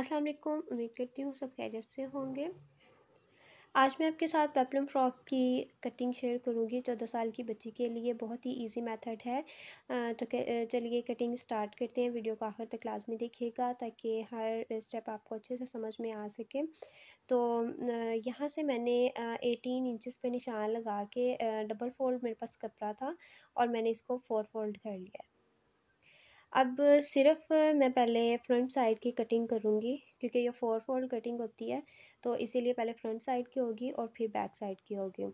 अस्सलाम वालेकुम उम्मीद करती हूँ सब खैरियत से होंगे आज मैं आपके साथ पेपलम फ्रॉक की कटिंग शेयर करूँगी चौदह साल की बच्ची के लिए बहुत ही इजी मेथड है तो चलिए कटिंग स्टार्ट करते हैं वीडियो को आखिर तक लाजमी देखिएगा ताकि हर स्टेप आपको अच्छे से समझ में आ सके तो यहाँ से मैंने एटीन इंचेस पे निशान लगा के डबल फोल्ड मेरे पास कपड़ा था और मैंने इसको फोर फोल्ड कर लिया अब सिर्फ मैं पहले फ्रंट साइड की कटिंग करूँगी क्योंकि ये फोर फोल्ड कटिंग होती है तो इसीलिए पहले फ्रंट साइड की होगी और फिर बैक साइड की होगी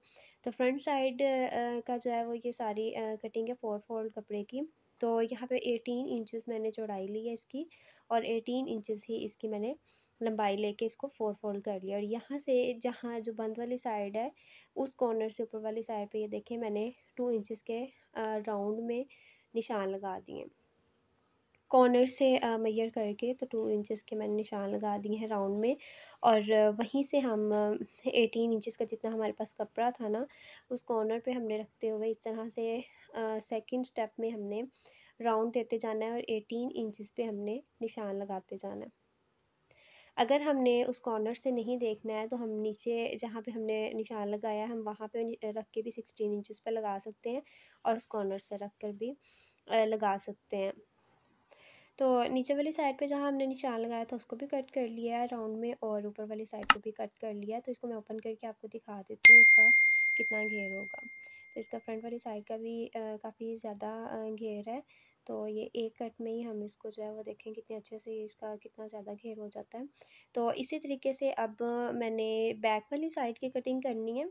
तो फ्रंट साइड का जो है वो ये सारी कटिंग है फोर फोल्ड कपड़े की तो यहाँ पे एटीन इंचेस मैंने चौड़ाई ली है इसकी और एटीन इंचेस ही इसकी मैंने लंबाई लेके इसको फोर फोल्ड कर लिया और यहाँ से जहाँ जो बंद वाली साइड है उस कॉर्नर से ऊपर वाली साइड पे ये देखिए मैंने टू इंचेस के राउंड में निशान लगा दिए कॉर्नर से मैयर करके तो टू इंचेस के मैंने निशान लगा दिए हैं राउंड में और वहीं से हम एटीन इंचेस का जितना हमारे पास कपड़ा था ना उस कॉर्नर पे हमने रखते हुए इस तरह से सेकंड स्टेप में हमने राउंड देते जाना है और एटीन इंचेस पे हमने निशान लगाते जाना है अगर हमने उस कॉर्नर से नहीं देखना है तो हम नीचे जहाँ पे हमने निशान लगाया हम वहाँ पे रख के भी सिक्सटीन इंचेस पर लगा सकते हैं और उस कॉर्नर से रख कर भी लगा सकते हैं तो नीचे वाली साइड पे जहाँ हमने निशान लगाया था उसको भी कट कर लिया है राउंड में और ऊपर वाली साइड को भी कट कर लिया है तो इसको मैं ओपन करके आपको दिखा देती हूँ इसका कितना घेर होगा तो इसका फ्रंट वाली साइड का भी काफ़ी ज़्यादा घेर है तो ये एक कट में ही हम इसको जो है वो देखें कितने अच्छे से इसका कितना ज़्यादा घेर हो जाता है तो इसी तरीके से अब मैंने बैक वाली साइड की कटिंग करनी है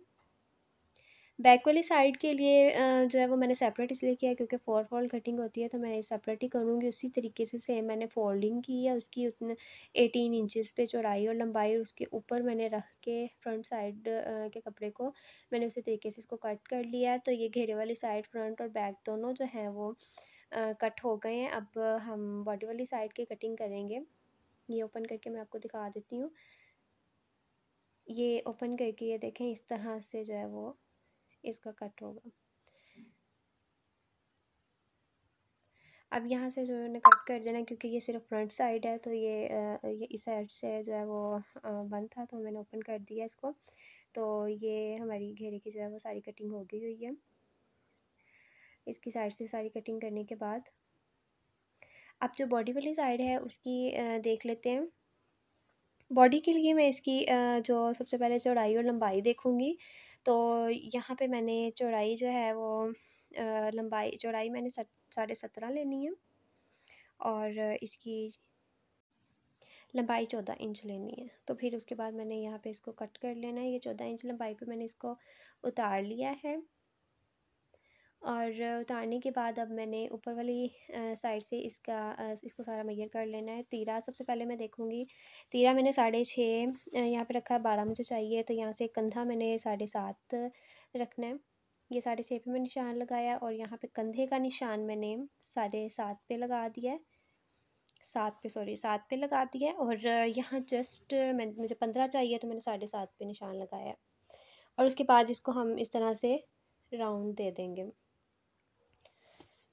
बैक वाली साइड के लिए जो है वो मैंने सेपरेट इसलिए किया क्योंकि फोर फोल्ड कटिंग होती है तो मैं सेपरेट ही करूँगी उसी तरीके से सेम मैंने फोल्डिंग की है उसकी उतने एटीन इंचज़ पे चौड़ाई और लंबाई और उसके ऊपर मैंने रख के फ्रंट साइड के कपड़े को मैंने उसी तरीके से इसको कट कर लिया है तो ये घेरे वाली साइड फ्रंट और बैक दोनों जो हैं वो कट हो गए हैं अब हम बॉडी वाली साइड की कटिंग करेंगे ये ओपन करके मैं आपको दिखा देती हूँ ये ओपन करके ये देखें इस तरह से जो है वो इसका कट होगा अब यहाँ से जो है कट कर देना क्योंकि ये सिर्फ फ्रंट साइड है तो ये ये इस साइड से जो है वो बंद था तो मैंने ओपन कर दिया इसको तो ये हमारी घेरे की जो है वो सारी कटिंग हो गई हुई है इसकी साइड से सारी कटिंग करने के बाद अब जो बॉडी वाली साइड है उसकी देख लेते हैं बॉडी के लिए मैं इसकी जो सबसे पहले चौड़ाई और लंबाई देखूँगी तो यहाँ पे मैंने चौड़ाई जो है वो लंबाई चौड़ाई मैंने साढ़े सत्रह लेनी है और इसकी लंबाई चौदह इंच लेनी है तो फिर उसके बाद मैंने यहाँ पे इसको कट कर लेना है ये चौदह इंच लंबाई पे मैंने इसको उतार लिया है और उतारने के बाद अब मैंने ऊपर वाली साइड से इसका इसको सारा मैयर कर लेना है तीरा सबसे पहले मैं देखूँगी तीरा मैंने साढ़े छः यहाँ पे रखा है बारह मुझे चाहिए तो यहाँ से कंधा मैंने साढ़े सात रखना है ये साढ़े छः पे मैं निशान लगाया और यहाँ पे कंधे का निशान मैंने साढ़े सात पे लगा दिया है सात पे सॉरी सात पे लगा दिया और यहाँ जस्ट मैं मुझे पंद्रह चाहिए तो मैंने साढ़े सात पे निशान लगाया और उसके बाद इसको हम इस तरह से राउंड दे देंगे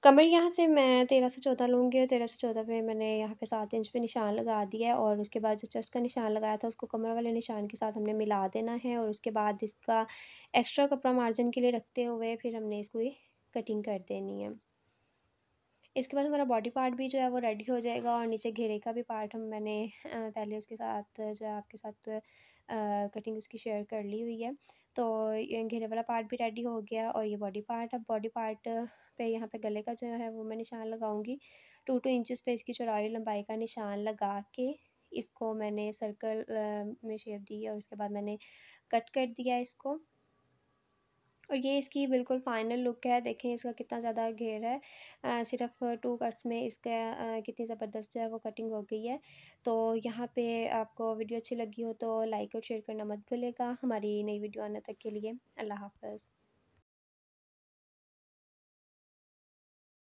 कमर यहाँ से मैं तेरह से चौदह लूँगी और तेरह से चौदह पे मैंने यहाँ पे सात इंच पे निशान लगा दिया है और उसके बाद जो चेस्ट का निशान लगाया था उसको कमर वाले निशान के साथ हमने मिला देना है और उसके बाद इसका एक्स्ट्रा कपड़ा मार्जिन के लिए रखते हुए फिर हमने इसको कटिंग कर देनी है इसके बाद हमारा बॉडी पार्ट भी जो है वो रेडी हो जाएगा और नीचे घेरे का भी पार्ट हम मैंने पहले उसके साथ जो है आपके साथ कटिंग उसकी शेयर कर ली हुई है तो ये घेरे वाला पार्ट भी रेडी हो गया और ये बॉडी पार्ट अब बॉडी पार्ट पे यहाँ पे गले का जो है वो मैं निशान लगाऊंगी टू टू इंचेस पे इसकी चौड़ाई लंबाई का निशान लगा के इसको मैंने सर्कल में शेप दी और उसके बाद मैंने कट कर दिया इसको और ये इसकी बिल्कुल फाइनल लुक है देखें इसका कितना ज़्यादा घेर है आ, सिर्फ टू कट्स में इसका कितनी ज़बरदस्त जो है वो कटिंग हो गई है तो यहाँ पे आपको वीडियो अच्छी लगी हो तो लाइक और शेयर करना मत भूलेगा हमारी नई वीडियो आने तक के लिए अल्लाह हाफ